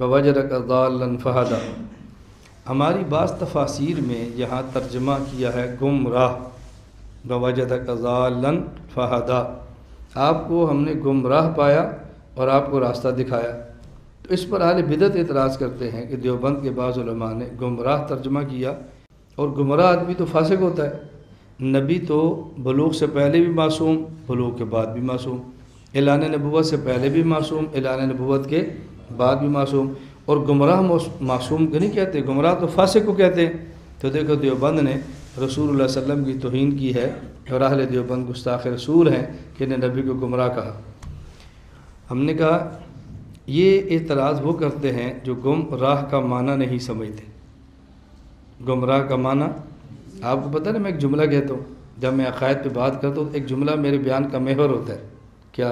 बवजरक फ़हदा हमारी बास तफासिर में यहाँ तर्जमा किया है गुमराह बवजरक फ़हदा आपको हमने गुमराह पाया और आपको रास्ता दिखाया तो इस पर आल बिदत एतराज़ करते हैं कि देवबंद के बाद ने गुमराह तर्जमा किया और गुमराह आदमी तो फासिक होता है नबी तो बलूक से पहले भी मासूम बलूक के बाद भी मासूम एलान नबूत से पहले भी मासूम एलान नबूत के बाद भी मासूम और गुमराह मासूम को नहीं कहते गुमराह तो फासे को कहते हैं तो देखो देवबंद ने रसूल वसम की तोहन की है और अहल देवबंद गुस्ताख रसूल हैं कि ने नबी को गुमराह कहा हमने कहा ये एतराज़ वो करते हैं जो गुम राह का माना नहीं समझते गुमराह का माना आपको पता ना मैं एक जुमला कहता हूँ जब मैं अकायद पर बात करता हूँ एक जुमला मेरे बयान का मेहर होता है क्या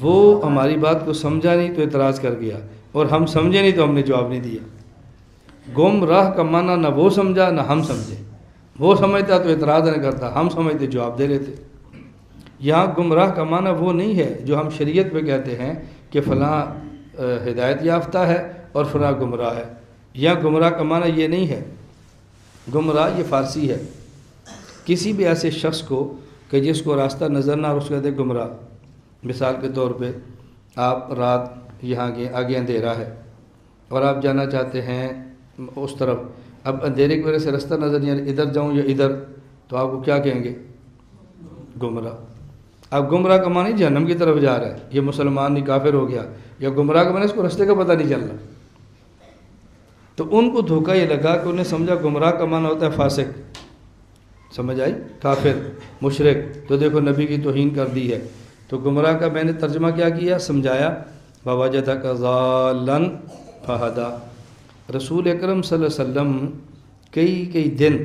वो हमारी बात को समझा नहीं तो इतराज़ कर गया और हम समझे नहीं तो हमने जवाब नहीं दिया गुम राह का माना ना वो समझा ना हम समझे वो समझता तो इतराज़ नहीं करता हम समझते जवाब दे थे यहाँ गुमराह का माना वो नहीं है जो हम शरीयत में कहते हैं कि फ़लाँ हिदायत याफ्ता है और फ़लाँ गुमराह है यह गुमराह का माना ये नहीं है गुमराह ये फ़ारसी है किसी भी ऐसे शख्स को कि जिसको रास्ता नज़र ना और उसको कहते गुमराह मिसाल के तौर पे आप रात यहाँ गए आगे अंधेरा है और आप जाना चाहते हैं उस तरफ अब अंधेरे की वजह से रास्ता नज़र नहीं आ रहा इधर जाऊँ या इधर तो आपको क्या कहेंगे गुमराह अब गुमराह का मानी जहनम की तरफ जा रहा है ये मुसलमान नहीं काफिर हो गया या गुमराह का मानी इसको रास्ते का पता नहीं चल रहा तो उनको धोखा ये लगा कि उन्हें समझा गुमराह का माना होता है फासिक समझ आई काफिर मुशरक तो देखो नबी की तोहन कर दी है तो गुमराह का मैंने तर्जमा क्या किया समझाया बाबा जदा कजालन फहदा रसूल अक्रम सम कई कई दिन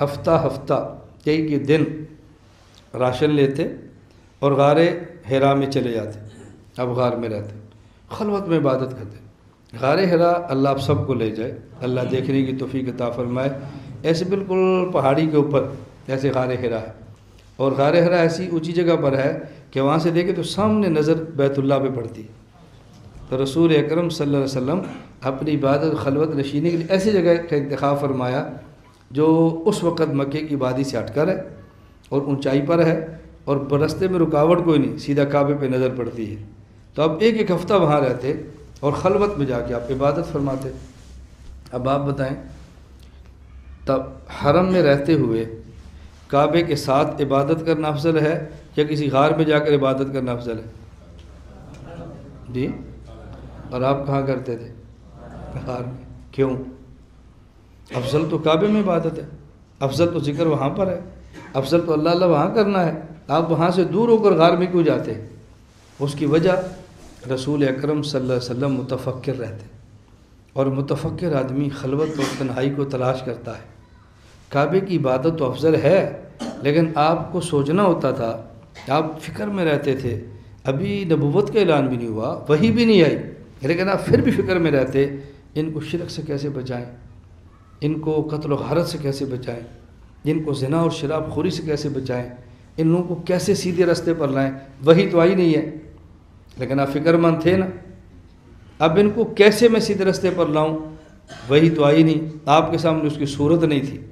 हफ्ता हफ्ता कई कई दिन राशन लेते और गार हरा में चले जाते अब गार में रहते खलवत में इबादत करते गार हरा अल्लाह आप सबको ले जाए अल्लाह देखने की तोफ़ी के फरमाए ऐसे बिल्कुल पहाड़ी के ऊपर ऐसे गार हरा है और गार हरा ऐसी ऊँची जगह पर है कि वहाँ से देखें तो सामने नज़र बैतुल्ला पे पड़ती तो रसूल अक्रम वसम अपनी इबादत खलवत नशीने के लिए ऐसी जगह का इंतखा फरमाया जो उस वक़्त मक्के की वादी से हटकर है और ऊंचाई पर है और रस्ते में रुकावट कोई नहीं सीधा काबे पर नज़र पड़ती है तो आप एक एक हफ़्ता वहाँ रहते और खलवत में जाके आप इबादत फरमाते अब आप बताएँ तब हरम में रहते हुए काबे के साथ इबादत करना अफजल है या किसी गार में जाकर इबादत करना अफजल है जी और आप कहाँ करते थे गार में क्यों अफजल तो काबे में इबादत है अफजल तो जिक्र वहाँ पर है अफजल तो अल्लाह अल्लाह वहाँ करना है आप वहाँ से दूर होकर गार में क्यों जाते हैं उसकी वजह रसूल अक्रम सल्लम मुतफ़र रहते और मुतफ़र आदमी खलबत और तन्हाई को तलाश करता है काबे की इबादत तो अफजल है लेकिन आपको सोचना होता था आप फिक्र में रहते थे अभी नबूवत का ऐलान भी नहीं हुआ वही भी नहीं आई लेकिन आप फिर भी फिक्र में रहते इनको शिरक से कैसे बचाएं इनको कत्ल हारत से कैसे बचाएं इनको जना और शराब खोरी से कैसे बचाएं इन लोगों को कैसे सीधे रास्ते पर लाएं वही तो आई नहीं है लेकिन आप फिक्रमंद थे ना अब इनको कैसे मैं सीधे रास्ते पर लाऊं वही तो आई नहीं आपके सामने उसकी सूरत नहीं थी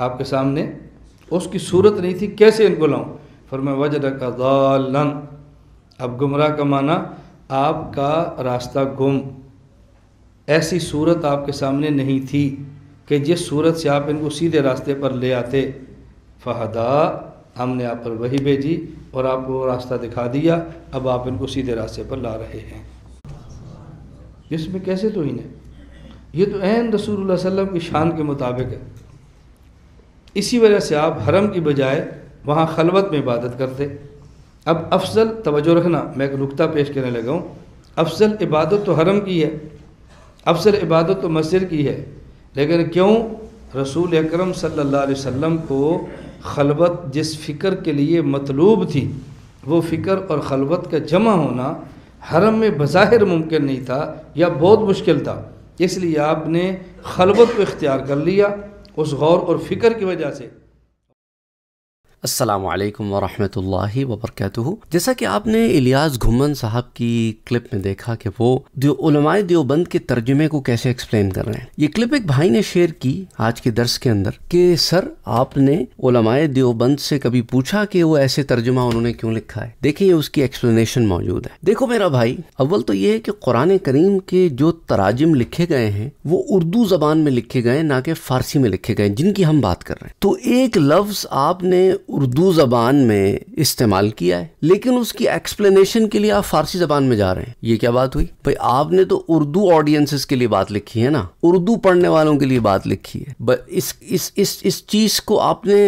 आपके सामने उसकी सूरत नहीं थी कैसे इनको लाऊं मैं वजद का अब गुमराह का माना आपका रास्ता गुम ऐसी सूरत आपके सामने नहीं थी कि जिस सूरत से आप इनको सीधे रास्ते पर ले आते फ़हदा हमने आप पर वही भेजी और आपको रास्ता दिखा दिया अब आप इनको सीधे रास्ते पर ला रहे हैं इसमें कैसे तो ही नहीं ये तो एन रसूल वसम की शान के मुताबिक है इसी वजह से आप हरम की बजाय वहाँ खलवत में इबादत करते अब अफजल तवज्जो रखना मैं एक नुकता पेश करने लगा हूँ अफजल इबादत तो हरम की है अफजल इबादत तो मस्जिद की है लेकिन क्यों रसूल अकरम सल्लल्लाहु अलैहि वसल्लम को खलवत जिस फ़िक्र के लिए मतलूब थी वो फ़िक्र और खलवत का जमा होना हरम में बज़ाहिर मुमकिन नहीं था या बहुत मुश्किल था इसलिए आपने खलवत को इख्तियार कर लिया उस गौर और फ़िक्र की वजह से अस्सलाम वालेकुम वरहमतुल्लाहि वबरकatuह जैसा कि आपने इलियास घुमन साहब की क्लिप में देखा कि वो उलमाए देवबंद के तर्जुमे को कैसे एक्सप्लेन कर रहे हैं ये क्लिप एक भाई ने शेयर की आज के दर्स के अंदर कि सर आपने उलमाए देवबंद से कभी पूछा कि वो ऐसे तर्जुमा उन्होंने क्यों लिखा है देखिए उसकी एक्सप्लेनेशन मौजूद है देखो मेरा भाई अव्वल तो ये है कि कुरान करीम के जो तराजिम लिखे गए हैं वो उर्दू जबान में लिखे गए ना कि फारसी में लिखे गए जिनकी हम बात कर रहे हैं तो एक लफ्ज़ आपने उर्दू ज़बान में इस्तेमाल किया है लेकिन उसकी एक्सप्लेनेशन के लिए आप फारसी ज़बान में जा रहे हैं ये क्या बात हुई भाई आपने तो उर्दू ऑडियंसिस के लिए बात लिखी है ना उर्दू पढ़ने वालों के लिए बात लिखी है इस इस इस इस चीज़ को आपने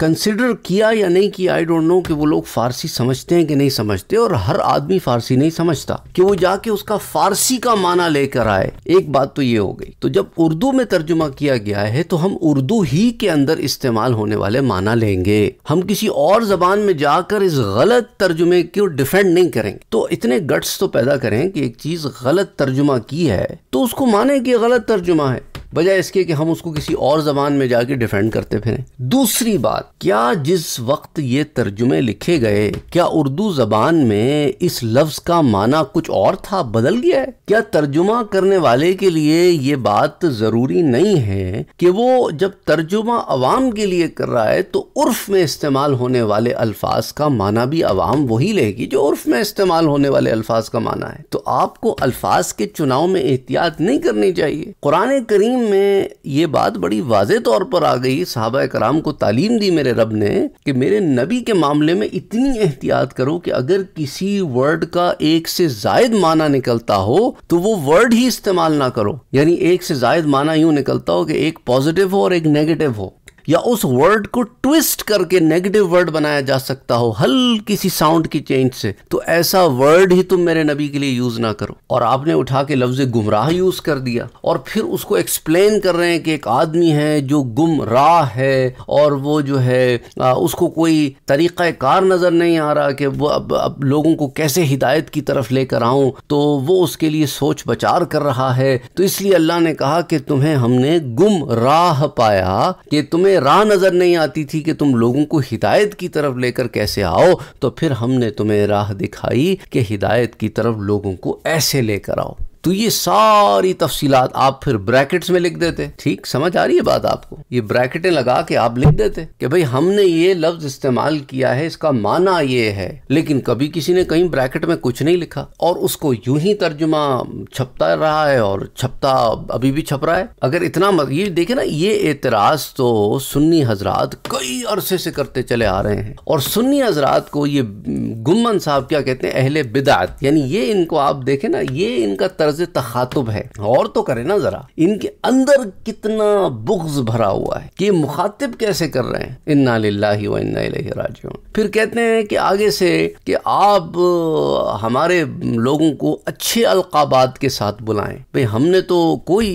कंसिडर किया या नहीं किया आई डोंट नो कि वो लोग फारसी समझते हैं कि नहीं समझते और हर आदमी फारसी नहीं समझता कि वो जाके उसका फारसी का माना लेकर आए एक बात तो ये हो गई तो जब उर्दू में तर्जुमा किया गया है तो हम उर्दू ही के अंदर इस्तेमाल होने वाले माना लेंगे हम किसी और ज़बान में जाकर इस गलत तर्जुमे को डिफेंड नहीं करेंगे तो इतने गट्स तो पैदा करें कि एक चीज़ गलत तर्जुमा की है तो उसको माने कि गलत तर्जुमा है बजाय इसके कि हम उसको किसी और ज़बान में जाके डिफेंड करते फिरें दूसरी बात क्या जिस वक्त ये तर्जुमे लिखे गए क्या उर्दू ज़बान में इस लफ्ज़ का माना कुछ और था बदल गया है क्या तर्जुमा करने वाले के लिए ये बात ज़रूरी नहीं है कि वो जब तर्जुमा अवाम के लिए कर रहा है तो उर्फ में इस्तेमाल होने वाले अल्फाज का माना भी अवाम वही लेगी जो उर्फ में इस्तेमाल होने वाले अल्फाज का माना है तो आपको अल्फाज के चुनाव में एहतियात नहीं करनी चाहिए कुरान करीम में ये बात बड़ी वाज तौर पर आ गई साहबा कराम को तालीम दी मेरे रब ने कि मेरे नबी के मामले में इतनी एहतियात करो कि अगर किसी वर्ड का एक से जायद माना निकलता हो तो वो वर्ड ही इस्तेमाल ना करो यानी एक से जायद माना यूं निकलता हो कि एक पॉजिटिव हो और एक नेगेटिव हो या उस वर्ड को ट्विस्ट करके नेगेटिव वर्ड बनाया जा सकता हो हल्की सी साउंड की चेंज से तो ऐसा वर्ड ही तुम मेरे नबी के लिए यूज ना करो और आपने उठा के लफ्ज गुमराह यूज कर दिया और फिर उसको एक्सप्लेन कर रहे हैं कि एक आदमी है जो गुमराह है और वो जो है आ, उसको कोई तरीका कार नज़र नहीं आ रहा कि वो अब, अब लोगों को कैसे हिदायत की तरफ लेकर आऊं तो वो उसके लिए सोच बचार कर रहा है तो इसलिए अल्लाह ने कहा कि तुम्हें हमने गुमराह पाया कि तुम्हें तुम्हें राह नज़र नहीं आती थी कि तुम लोगों को हिदायत की तरफ लेकर कैसे आओ तो फिर हमने तुम्हें राह दिखाई कि हिदायत की तरफ लोगों को ऐसे लेकर आओ तो ये सारी तफसीलात आप फिर ब्रैकेट्स में लिख देते ठीक समझ आ रही है बात आपको ये ब्रैकेटें लगा के आप लिख देते कि भाई हमने ये लफ्ज इस्तेमाल किया है इसका माना ये है लेकिन कभी किसी ने कहीं ब्रैकेट में कुछ नहीं लिखा और उसको यूं ही तर्जुमा छपता रहा है और छपता अभी भी छप रहा है अगर इतना मत, ये देखे ना ये एतराज तो सुन्नी हजरात कई अरसे से करते चले आ रहे हैं और सुन्नी हजरात को ये गुमन साहब क्या कहते हैं अहले बिदात यानी ये इनको आप देखे ना ये इनका तर तरह से तखातुब है और तो करे ना जरा इनके अंदर कितना बुग्ज भरा हुआ है कि मुखातिब कैसे कर रहे हैं इन्ना व इन्ना राजियों फिर कहते हैं कि आगे से कि आप हमारे लोगों को अच्छे अलकाबात के साथ बुलाएं भाई हमने तो कोई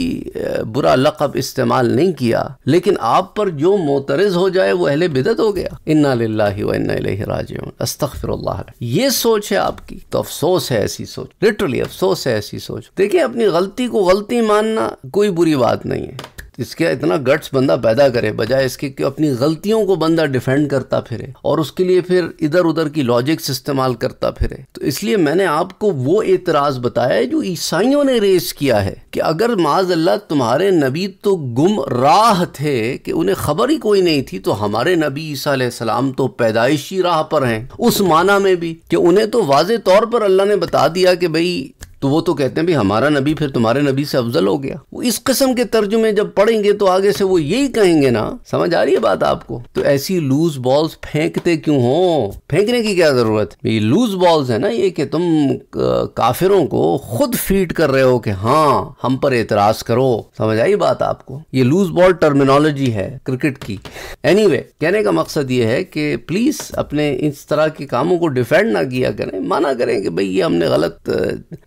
बुरा लकब इस्तेमाल नहीं किया लेकिन आप पर जो मोतरज हो जाए वो अहले बिदत हो गया इन्ना व इन्ना राजियों अस्तफर ये सोच है आपकी तो अफसोस है ऐसी सोच लिटरली अफसोस है ऐसी सोच कुछ देखिए अपनी गलती को गलती मानना कोई बुरी बात नहीं है इसके इतना गट्स बंदा पैदा करे बजाय इसके कि अपनी गलतियों को बंदा डिफेंड करता फिरे और उसके लिए फिर इधर उधर की लॉजिक्स इस्तेमाल करता फिरे तो इसलिए मैंने आपको वो एतराज़ बताया है जो ईसाइयों ने रेस किया है कि अगर माज अल्लाह तुम्हारे नबी तो गुम राह थे कि उन्हें खबर ही कोई नहीं थी तो हमारे नबी ईसा सलाम तो पैदाइशी राह पर हैं उस माना में भी कि उन्हें तो वाज तौर पर अल्लाह ने बता दिया कि भाई तो वो तो कहते हैं भी हमारा नबी फिर तुम्हारे नबी से अफजल हो गया वो इस किस्म के तर्जुमे जब पढ़ेंगे तो आगे से वो यही कहेंगे ना समझ आ रही है बात आपको तो ऐसी लूज बॉल्स फेंकते क्यों हो फेंकने की क्या जरूरत है ये लूज बॉल्स है ना ये कि तुम काफिरों को खुद फीड कर रहे हो कि हाँ हम पर एतराज करो समझ आई बात आपको ये लूज बॉल टर्मिनोलॉजी है क्रिकेट की एनी anyway, कहने का मकसद ये है कि प्लीज अपने इस तरह के कामों को डिफेंड ना किया करें माना करें कि भाई ये हमने गलत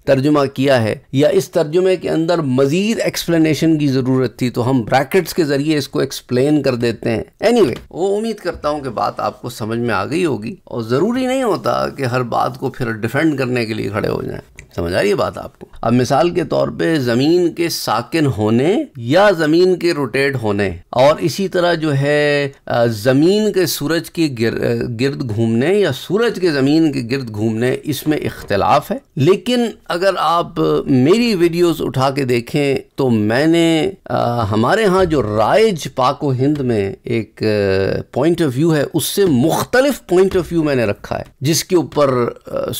तर तर्जुमा किया है या इस तर्जुमे के अंदर मज़ीद एक्सप्लेनेशन की ज़रूरत थी तो हम ब्रैकेट्स के ज़रिए इसको एक्सप्लेन कर देते हैं एनी anyway, वो उम्मीद करता हूँ कि बात आपको समझ में आ गई होगी और ज़रूरी नहीं होता कि हर बात को फिर डिफेंड करने के लिए खड़े हो जाए समझ आ रही है बात आपको अब मिसाल के तौर पे ज़मीन के साकिन होने या ज़मीन के रोटेट होने और इसी तरह जो है ज़मीन के सूरज के गिर, गिर्द घूमने या सूरज के ज़मीन के गिर्द घूमने इसमें इख्तलाफ है लेकिन अगर आप मेरी वीडियोस उठा के देखें तो मैंने आ, हमारे यहाँ जो राइज पाको हिंद में एक पॉइंट ऑफ व्यू है उससे मुख्तलिफ पॉइंट ऑफ व्यू मैंने रखा है जिसके ऊपर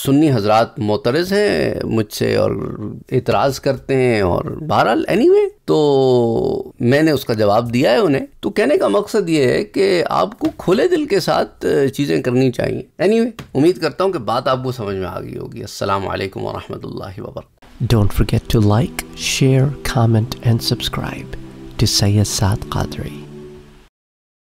सुन्नी हजरात मोतरज़ हैं मुझसे और एतराज़ करते हैं और बहरहाल एनी anyway, तो मैंने उसका जवाब दिया है उन्हें तो कहने का मकसद ये है कि आपको खुले दिल के साथ चीज़ें करनी चाहिए एनी anyway, उम्मीद करता हूँ कि बात आपको समझ में आ गई होगी असलम वरहमल वबर Don't forget to like, share, comment and subscribe to Sayyid Saad Qadri.